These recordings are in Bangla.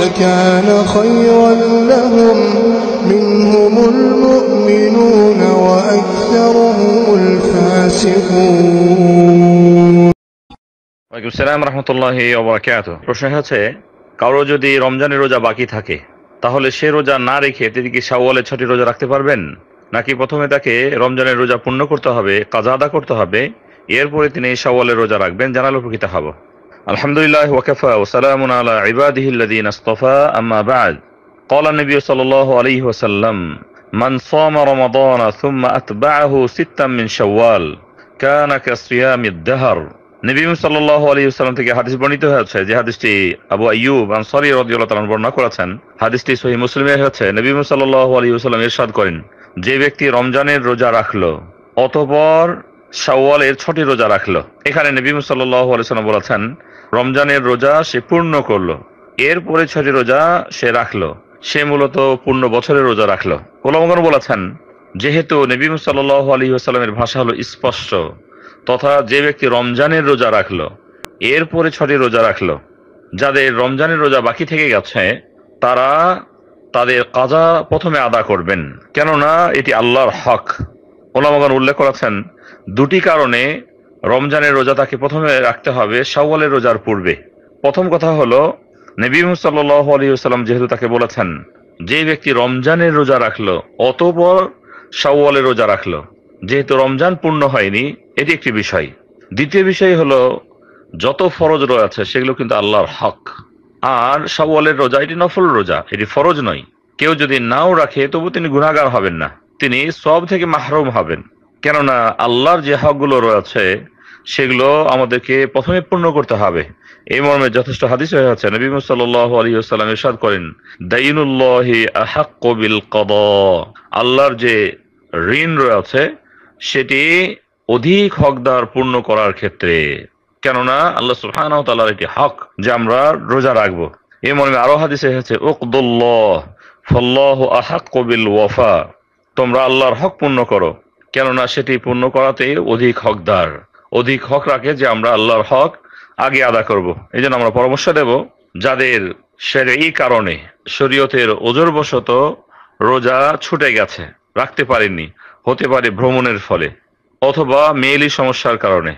لكان خيرا لهم منهم المؤمنون وأكثرهم الفاسقون السلام ورحمة الله وبركاته প্রশ্ন হচ্ছে কারো যদি রমজানের রোজা বাকি থাকে তাহলে সে রোজা না রেখে তিনি কি শাওয়ালের ছটি রোজা রাখতে পারবেন নাকি প্রথমে তাকে রমজানের রোজা পূর্ণ করতে হবে কাজা আদা করতে হবে এরপরে তিনি শাওয়ালের রোজা রাখবেন জানালে উপকৃত হব আলহামদুলিল্লাহ ওয়াকাফা ওসালাম আলা ইবাদিহিল্লাদিন আস্তফা আম্মা বাদ قال النبي صلى الله عليه وسلم من صام رمضان ثم أتبعه ستا من شوال كان كصيام الدهر নবী সাল্লাহ আলী সাল্লাম থেকে হাদিস বর্ণিত হয়েছে যে হাদিসটি আবু আইয়ুব আনসারি রদিউল্লাহ তালন বর্ণনা করেছেন হাদিসটি সহি মুসলিমের হচ্ছে নবী সাল্লাহ আলী সাল্লাম ইরশাদ করেন যে ব্যক্তি রমজানের রোজা রাখল অতপর শাওয়ালের ছটি রোজা রাখল এখানে নবী সাল্লাহ আলী সাল্লাম বলেছেন রমজানের রোজা সে পূর্ণ করলো এরপরে ছয়টি রোজা সে রাখলো সে মূলত পূর্ণ বছরের রোজা রাখলো কোলামগণ বলেছেন যেহেতু নবীম সাল্লাহ আলী আসালামের ভাষা হলো স্পষ্ট তথা যে ব্যক্তি রমজানের রোজা রাখলো এরপরে ছটি রোজা রাখলো যাদের রমজানের রোজা বাকি থেকে গেছে তারা তাদের কাজা প্রথমে আদা করবেন কেননা এটি আল্লাহর হক ওলামগণ উল্লেখ করেছেন দুটি কারণে রমজানের রোজা তাকে প্রথমে রাখতে হবে শাওয়ালের রোজার পূর্বে প্রথম কথা হলো নবী সাল্লাহ আলিয়াল্লাম যেহেতু তাকে বলেছেন যে ব্যক্তি রমজানের রোজা রাখলো অতপর শাওয়ালের রোজা রাখলো যেহেতু রমজান পূর্ণ হয়নি এটি একটি বিষয় দ্বিতীয় বিষয় হলো যত ফরজ রয়েছে সেগুলো কিন্তু আল্লাহর হক আর শাওয়ালের রোজা এটি নফল রোজা এটি ফরজ নয় কেউ যদি নাও রাখে তবু তিনি গুণাগার হবেন না তিনি সব থেকে মাহরুম হবেন কেননা আল্লাহর যে হকগুলো রয়েছে সেগুলো আমাদেরকে প্রথমে পূর্ণ করতে হবে এই মর্মে যথেষ্ট হাদিস হয়ে আছে নবী সাল্লাহ আলী আসসালাম ইরশাদ করেন দাইনুল্লাহ আহাক কবিল কদ আল্লাহর যে ঋণ রয়েছে সেটি অধিক হকদার পূর্ণ করার ক্ষেত্রে কেননা আল্লাহ সুফান তাল্লাহর একটি হক যে আমরা রোজা রাখবো এই মর্মে আরো হাদিসে হয়েছে যাচ্ছে ফল্লাহ আহাক কবিল ওয়াফা তোমরা আল্লাহর হক পূর্ণ করো কেননা সেটি পূর্ণ করাতে অধিক হকদার অধিক হক রাখে যে আমরা আল্লাহর হক আগে আদা করব। এই জন্য আমরা পরামর্শ দেব যাদের এই কারণে শরীয়তের ওজরবশত রোজা ছুটে গেছে রাখতে পারেননি হতে পারে ভ্রমণের ফলে অথবা মেয়েলি সমস্যার কারণে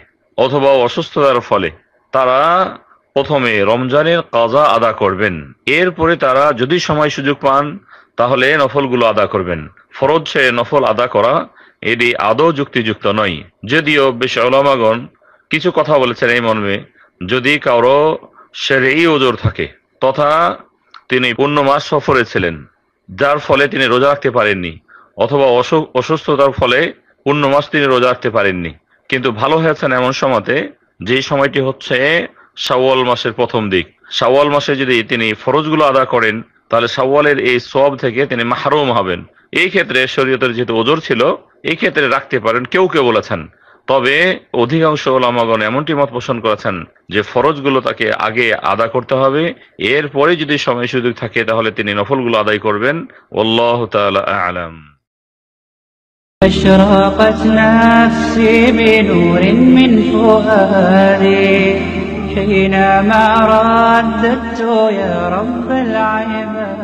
অথবা অসুস্থতার ফলে তারা প্রথমে রমজানের কাজা আদা করবেন এরপরে তারা যদি সময় সুযোগ পান তাহলে নফলগুলো আদা করবেন ফরজ সে নফল আদা করা এটি আদৌ যুক্তিযুক্ত নয় যদিও বেশ ওলামাগণ কিছু কথা বলেছেন এই মর্মে যদি কারো সেরে এই ওজোর থাকে তথা তিনি পূর্ণ মাস সফরে ছিলেন যার ফলে তিনি রোজা রাখতে পারেননি অথবা অসুস্থতার ফলে পূর্ণ মাস তিনি রোজা রাখতে পারেননি কিন্তু ভালো হয়েছেন এমন সময়তে যে সময়টি হচ্ছে শাওয়াল মাসের প্রথম দিক শাওয়াল মাসে যদি তিনি ফরজগুলো আদা করেন তাহলে শাওয়ালের এই সব থেকে তিনি মাহরুম হবেন এই ক্ষেত্রে শরীয়তের যেহেতু ওজোর ছিল এই ক্ষেত্রে রাখতে পারেন কেউ কেউ বলেছেন তবে অধিকাংশ ওলামাগণ এমনটি মত পোষণ করেছেন যে ফরজগুলো তাকে আগে আদা করতে হবে এরপরে যদি সময় সুযোগ থাকে তাহলে তিনি নফলগুলো আদায় করবেন আল্লাহ আলাম أشرقت نفسي بنور من فؤادي حينما رددت يا رب العباد